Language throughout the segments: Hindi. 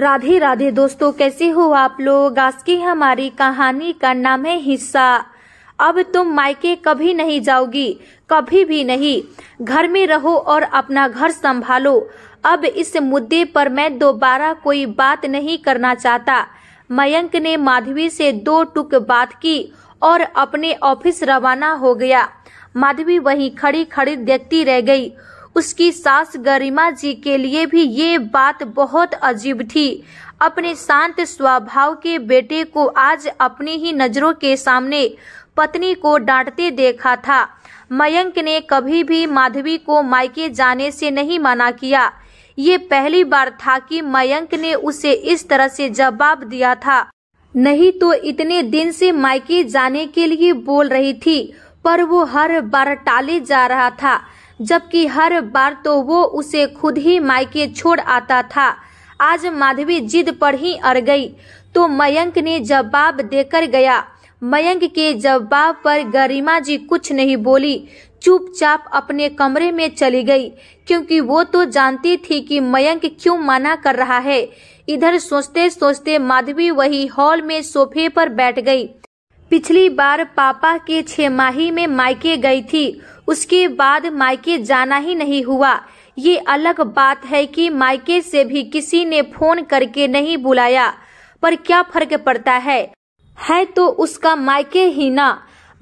राधे राधे दोस्तों कैसे हो आप लोग आज की हमारी कहानी का नाम है हिस्सा अब तुम मायके कभी नहीं जाओगी कभी भी नहीं घर में रहो और अपना घर संभालो अब इस मुद्दे पर मैं दोबारा कोई बात नहीं करना चाहता मयंक ने माधवी से दो टुक बात की और अपने ऑफिस रवाना हो गया माधवी वहीं खड़ी खड़ी देखती रह गई उसकी सास गरिमा जी के लिए भी ये बात बहुत अजीब थी अपने शांत स्वभाव के बेटे को आज अपनी ही नजरों के सामने पत्नी को डांटते देखा था मयंक ने कभी भी माधवी को मायके जाने से नहीं मना किया ये पहली बार था कि मयंक ने उसे इस तरह से जवाब दिया था नहीं तो इतने दिन से मायके जाने के लिए बोल रही थी पर वो हर बार टाले जा रहा था जबकि हर बार तो वो उसे खुद ही मायके छोड़ आता था आज माधवी जिद पर ही अड़ गई तो मयंक ने जवाब देकर गया मयंक के जवाब पर गरिमा जी कुछ नहीं बोली चुपचाप अपने कमरे में चली गई क्योंकि वो तो जानती थी कि मयंक क्यों मना कर रहा है इधर सोचते सोचते माधवी वही हॉल में सोफे पर बैठ गई पिछली बार पापा के छह माही में मायके गई थी उसके बाद मायके जाना ही नहीं हुआ ये अलग बात है कि मायके से भी किसी ने फोन करके नहीं बुलाया पर क्या फर्क पड़ता है है तो उसका मायके ही ना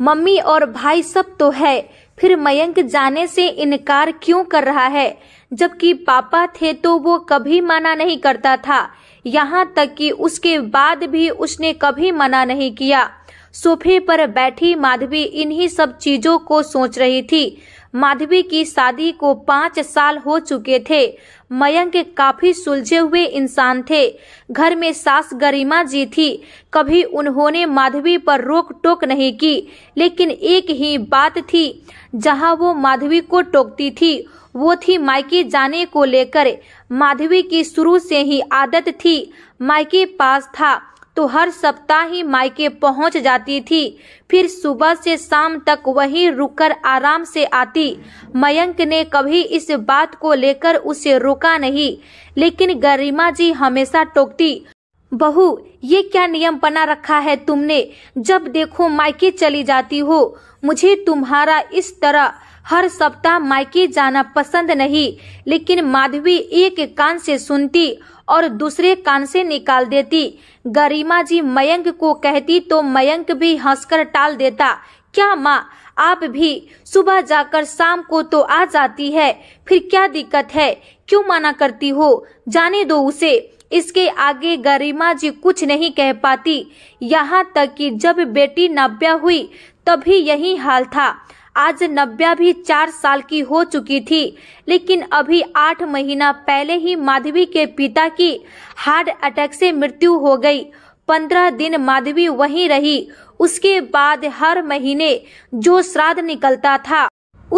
मम्मी और भाई सब तो है फिर मयंक जाने से इनकार क्यों कर रहा है जबकि पापा थे तो वो कभी मना नहीं करता था यहाँ तक कि उसके बाद भी उसने कभी मना नहीं किया सोफे पर बैठी माधवी इन्हीं सब चीजों को सोच रही थी माधवी की शादी को पाँच साल हो चुके थे मयंक काफी सुलझे हुए इंसान थे घर में सास गरिमा जी थी कभी उन्होंने माधवी पर रोक टोक नहीं की लेकिन एक ही बात थी जहां वो माधवी को टोकती थी वो थी मायके जाने को लेकर माधवी की शुरू से ही आदत थी मायके पास था तो हर सप्ताह ही मायके पहुंच जाती थी फिर सुबह से शाम तक वहीं रुककर आराम से आती मयंक ने कभी इस बात को लेकर उसे रोका नहीं लेकिन गरिमा जी हमेशा टोकती बहू ये क्या नियम बना रखा है तुमने जब देखो मायके चली जाती हो मुझे तुम्हारा इस तरह हर सप्ताह मायके जाना पसंद नहीं लेकिन माधवी एक कान से सुनती और दूसरे कान से निकाल देती गरिमा जी मयंक को कहती तो मयंक भी हंसकर टाल देता क्या माँ आप भी सुबह जाकर शाम को तो आ जाती है फिर क्या दिक्कत है क्यों मना करती हो जाने दो उसे इसके आगे गरिमा जी कुछ नहीं कह पाती यहाँ तक कि जब बेटी नब्या हुई तभी यही हाल था आज नव्या भी चार साल की हो चुकी थी लेकिन अभी आठ महीना पहले ही माधवी के पिता की हार्ट अटैक से मृत्यु हो गई पंद्रह दिन माधवी वहीं रही उसके बाद हर महीने जो श्राद्ध निकलता था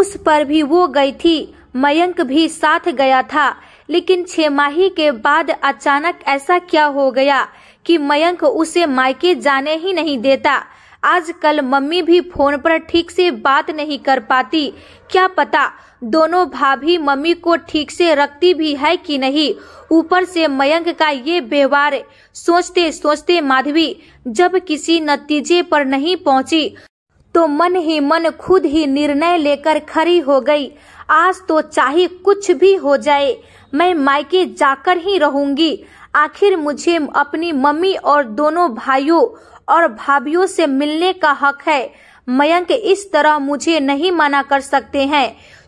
उस पर भी वो गई थी मयंक भी साथ गया था लेकिन छह माही के बाद अचानक ऐसा क्या हो गया कि मयंक उसे मायके जाने ही नहीं देता आजकल मम्मी भी फोन पर ठीक से बात नहीं कर पाती क्या पता दोनों भाभी मम्मी को ठीक से रखती भी है कि नहीं ऊपर से मयंक का ये व्यवहार सोचते सोचते माधवी जब किसी नतीजे पर नहीं पहुंची तो मन ही मन खुद ही निर्णय लेकर खड़ी हो गई आज तो चाहे कुछ भी हो जाए मैं मायके जाकर ही रहूंगी आखिर मुझे अपनी मम्मी और दोनों भाइयों और भाभीियों से मिलने का हक है मयंक इस तरह मुझे नहीं मना कर सकते हैं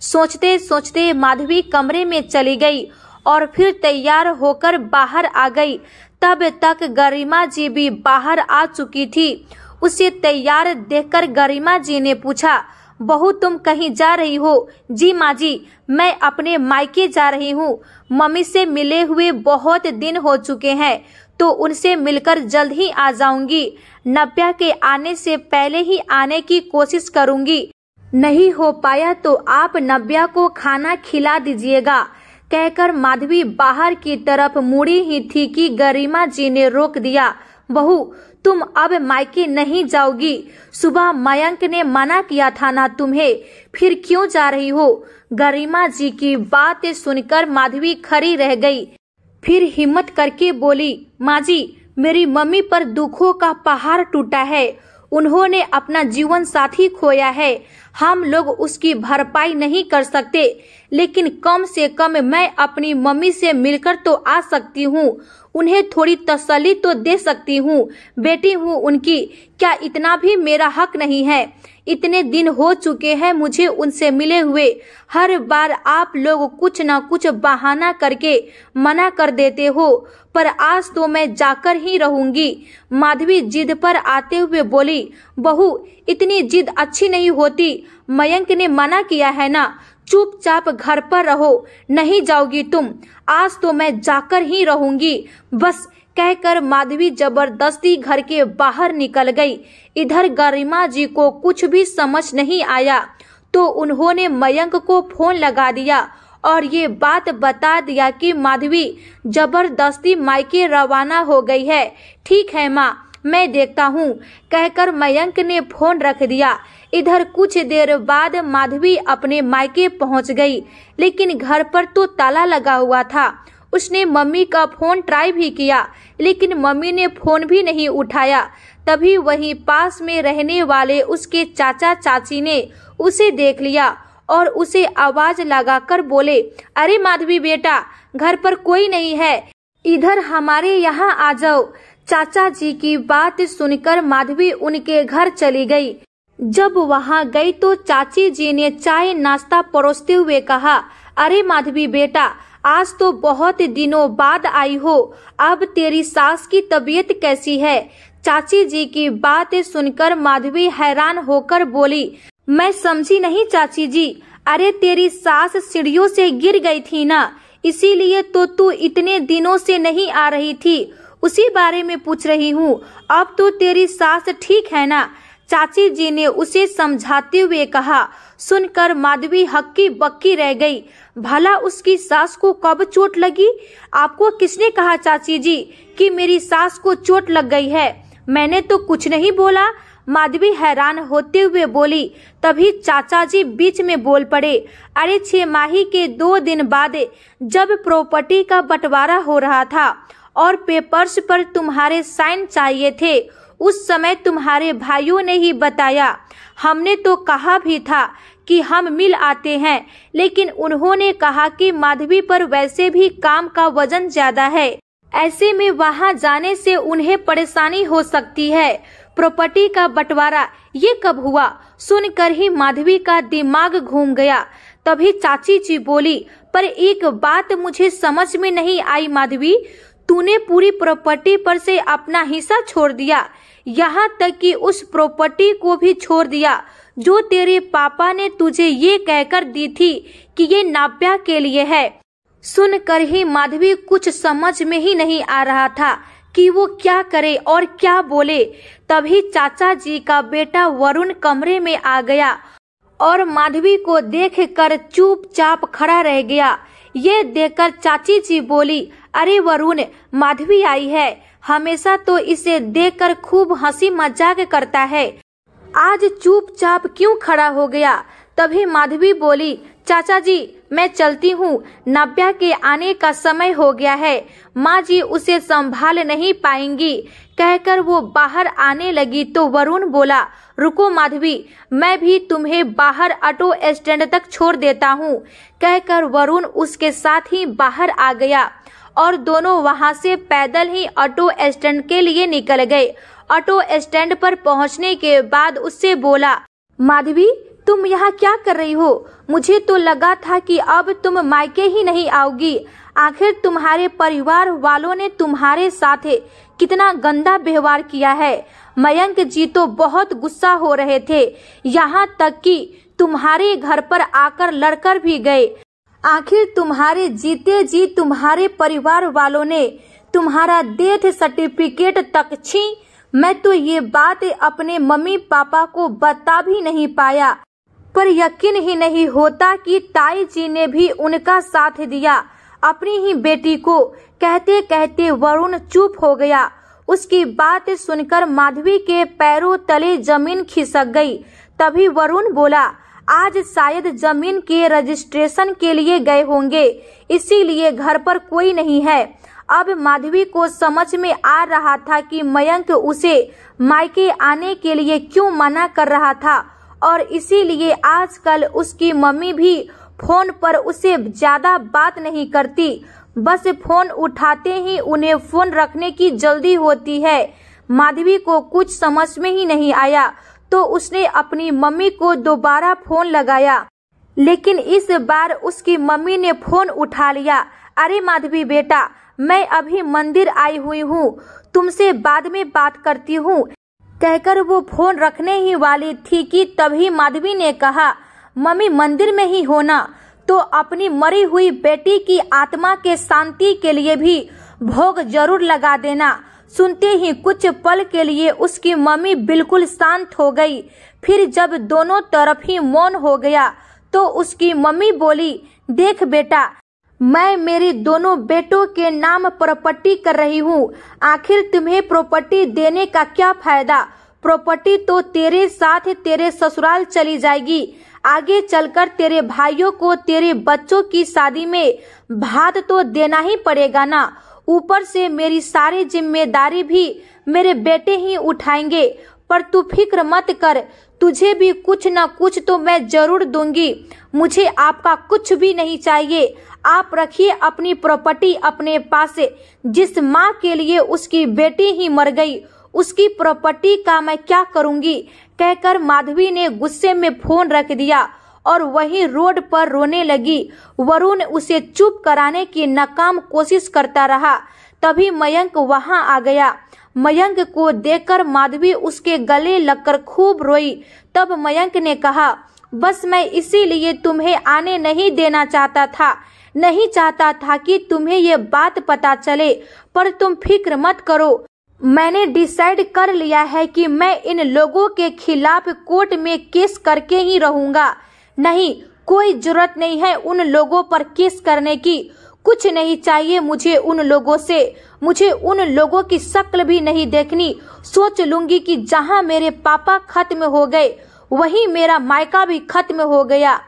सोचते सोचते माधवी कमरे में चली गई और फिर तैयार होकर बाहर आ गई तब तक गरिमा जी भी बाहर आ चुकी थी उसे तैयार देखकर गरिमा जी ने पूछा बहू तुम कहीं जा रही हो जी माँ जी मैं अपने मायके जा रही हूँ मम्मी से मिले हुए बहुत दिन हो चुके हैं तो उनसे मिलकर जल्द ही आ जाऊंगी नव्या के आने से पहले ही आने की कोशिश करूंगी नहीं हो पाया तो आप नव्या को खाना खिला दीजिएगा कहकर माधवी बाहर की तरफ मुड़ी ही थी कि गरिमा जी ने रोक दिया बहू तुम अब मायके नहीं जाओगी सुबह मयंक ने मना किया था ना तुम्हें फिर क्यों जा रही हो गरिमा जी की बात सुनकर माधवी खड़ी रह गई फिर हिम्मत करके बोली माँ जी मेरी मम्मी पर दुखों का पहाड़ टूटा है उन्होंने अपना जीवन साथी खोया है हम लोग उसकी भरपाई नहीं कर सकते लेकिन कम से कम मैं अपनी मम्मी से मिलकर तो आ सकती हूँ उन्हें थोड़ी तसली तो दे सकती हूँ बेटी हूँ उनकी क्या इतना भी मेरा हक नहीं है इतने दिन हो चुके हैं मुझे उनसे मिले हुए हर बार आप लोग कुछ ना कुछ बहाना करके मना कर देते हो पर आज तो मैं जाकर ही रहूंगी माधवी जिद पर आते हुए बोली बहू इतनी जिद अच्छी नहीं होती मयंक ने मना किया है ना चुपचाप घर पर रहो नहीं जाओगी तुम आज तो मैं जाकर ही रहूंगी बस कहकर माधवी जबरदस्ती घर के बाहर निकल गई इधर गरिमा जी को कुछ भी समझ नहीं आया तो उन्होंने मयंक को फोन लगा दिया और ये बात बता दिया कि माधवी जबरदस्ती मायके रवाना हो गई है ठीक है माँ मैं देखता हूँ कहकर मयंक ने फोन रख दिया इधर कुछ देर बाद माधवी अपने मायके पहुंच गई लेकिन घर पर तो ताला लगा हुआ था उसने मम्मी का फोन ट्राई भी किया लेकिन मम्मी ने फोन भी नहीं उठाया तभी वहीं पास में रहने वाले उसके चाचा चाची ने उसे देख लिया और उसे आवाज लगाकर बोले अरे माधवी बेटा घर पर कोई नहीं है इधर हमारे यहाँ आ जाओ चाचा जी की बात सुनकर माधवी उनके घर चली गई जब वहाँ गई तो चाची जी ने चाय नाश्ता परोसते हुए कहा अरे माधवी बेटा आज तो बहुत दिनों बाद आई हो अब तेरी सास की तबीयत कैसी है चाची जी की बात सुनकर माधवी हैरान होकर बोली मैं समझी नहीं चाची जी अरे तेरी सास सीढ़ियों से गिर गई थी ना इसीलिए तो तू इतने दिनों से नहीं आ रही थी उसी बारे में पूछ रही हूँ अब तो तेरी सास ठीक है ना चाची जी ने उसे समझाते हुए कहा सुनकर माधवी हक्की बक्की रह गई भला उसकी सास को कब चोट लगी आपको किसने कहा चाची जी कि मेरी सास को चोट लग गई है मैंने तो कुछ नहीं बोला माधवी हैरान होते हुए बोली तभी चाचा जी बीच में बोल पड़े अरे छह माही के दो दिन बाद जब प्रॉपर्टी का बंटवारा हो रहा था और पेपर्स पर तुम्हारे साइन चाहिए थे उस समय तुम्हारे भाइयों ने ही बताया हमने तो कहा भी था कि हम मिल आते हैं लेकिन उन्होंने कहा कि माधवी पर वैसे भी काम का वजन ज्यादा है ऐसे में वहाँ जाने से उन्हें परेशानी हो सकती है प्रॉपर्टी का बंटवारा ये कब हुआ सुनकर ही माधवी का दिमाग घूम गया तभी चाची जी बोली पर एक बात मुझे समझ में नहीं आई माधवी तूने पूरी प्रॉपर्टी पर से अपना हिस्सा छोड़ दिया यहाँ तक कि उस प्रॉपर्टी को भी छोड़ दिया जो तेरे पापा ने तुझे ये कहकर दी थी कि ये नाप्या के लिए है सुनकर ही माधवी कुछ समझ में ही नहीं आ रहा था कि वो क्या करे और क्या बोले तभी चाचा जी का बेटा वरुण कमरे में आ गया और माधवी को देखकर चुपचाप खड़ा रह गया ये देखकर चाची जी बोली अरे वरुण माधवी आई है हमेशा तो इसे देखकर खूब हंसी मजाक करता है आज चुपचाप क्यों खड़ा हो गया तभी माधवी बोली चाचा जी मैं चलती हूँ नव्या के आने का समय हो गया है माँ जी उसे संभाल नहीं पाएंगी कहकर वो बाहर आने लगी तो वरुण बोला रुको माधवी मैं भी तुम्हें बाहर ऑटो स्टैंड तक छोड़ देता हूँ कहकर वरुण उसके साथ ही बाहर आ गया और दोनों वहां से पैदल ही ऑटो स्टैंड के लिए निकल गए ऑटो स्टैंड पर पहुंचने के बाद उससे बोला माधवी तुम यहाँ क्या कर रही हो मुझे तो लगा था कि अब तुम मायके ही नहीं आओगी आखिर तुम्हारे परिवार वालों ने तुम्हारे साथ कितना गंदा व्यवहार किया है मयंक जी तो बहुत गुस्सा हो रहे थे यहाँ तक कि तुम्हारे घर पर आकर लड़कर भी गए आखिर तुम्हारे जीते जी तुम्हारे परिवार वालों ने तुम्हारा डेथ सर्टिफिकेट तक छी मैं तो ये बात अपने मम्मी पापा को बता भी नहीं पाया पर यकीन ही नहीं होता कि ताई जी ने भी उनका साथ दिया अपनी ही बेटी को कहते कहते वरुण चुप हो गया उसकी बात सुनकर माधवी के पैरों तले जमीन खिसक गई तभी वरुण बोला आज शायद जमीन के रजिस्ट्रेशन के लिए गए होंगे इसीलिए घर पर कोई नहीं है अब माधवी को समझ में आ रहा था कि मयंक उसे मायके आने के लिए क्यों मना कर रहा था और इसीलिए आजकल उसकी मम्मी भी फोन पर उसे ज्यादा बात नहीं करती बस फोन उठाते ही उन्हें फोन रखने की जल्दी होती है माधवी को कुछ समझ में ही नहीं आया तो उसने अपनी मम्मी को दोबारा फोन लगाया लेकिन इस बार उसकी मम्मी ने फोन उठा लिया अरे माधवी बेटा मैं अभी मंदिर आई हुई हूँ तुमसे बाद में बात करती हूँ कहकर वो फोन रखने ही वाली थी कि तभी माधवी ने कहा मम्मी मंदिर में ही होना तो अपनी मरी हुई बेटी की आत्मा के शांति के लिए भी भोग जरूर लगा देना सुनते ही कुछ पल के लिए उसकी मम्मी बिल्कुल शांत हो गई फिर जब दोनों तरफ ही मौन हो गया तो उसकी मम्मी बोली देख बेटा मैं मेरी दोनों बेटों के नाम प्रॉपर्टी कर रही हूँ आखिर तुम्हें प्रॉपर्टी देने का क्या फायदा प्रॉपर्टी तो तेरे साथ तेरे ससुराल चली जाएगी आगे चलकर तेरे भाइयों को तेरे बच्चों की शादी में भात तो देना ही पड़ेगा ना ऊपर से मेरी सारी जिम्मेदारी भी मेरे बेटे ही उठाएंगे पर तू फिक्र मत कर तुझे भी कुछ न कुछ तो मैं जरूर दूंगी मुझे आपका कुछ भी नहीं चाहिए आप रखिए अपनी प्रॉपर्टी अपने पास जिस माँ के लिए उसकी बेटी ही मर गई उसकी प्रॉपर्टी का मैं क्या करूँगी कहकर माधवी ने गुस्से में फोन रख दिया और वहीं रोड पर रोने लगी वरुण उसे चुप कराने की नाकाम कोशिश करता रहा तभी मयंक वहां आ गया मयंक को देखकर माधवी उसके गले लगकर खूब रोई तब मयंक ने कहा बस मैं इसीलिए तुम्हें आने नहीं देना चाहता था नहीं चाहता था कि तुम्हें ये बात पता चले पर तुम फिक्र मत करो मैंने डिसाइड कर लिया है कि मैं इन लोगों के खिलाफ कोर्ट में केस करके ही रहूंगा नहीं कोई जरूरत नहीं है उन लोगों पर केस करने की कुछ नहीं चाहिए मुझे उन लोगों से मुझे उन लोगों की शक्ल भी नहीं देखनी सोच लूंगी कि जहाँ मेरे पापा खत्म हो गए वहीं मेरा मायका भी खत्म हो गया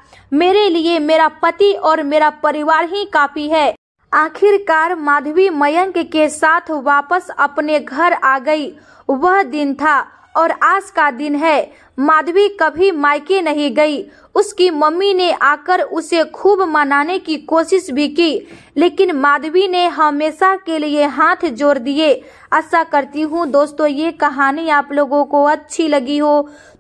मेरे लिए मेरा पति और मेरा परिवार ही काफी है आखिरकार माधवी मयंक के साथ वापस अपने घर आ गई वह दिन था और आज का दिन है माधवी कभी मायके नहीं गई उसकी मम्मी ने आकर उसे खूब मनाने की कोशिश भी की लेकिन माधवी ने हमेशा के लिए हाथ जोड़ दिए आशा करती हूँ दोस्तों ये कहानी आप लोगों को अच्छी लगी हो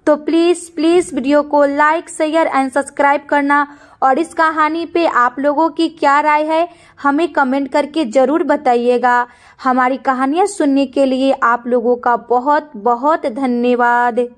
तो प्लीज़ प्लीज़ वीडियो को लाइक शेयर एंड सब्सक्राइब करना और इस कहानी पे आप लोगों की क्या राय है हमें कमेंट करके ज़रूर बताइएगा हमारी कहानियाँ सुनने के लिए आप लोगों का बहुत बहुत धन्यवाद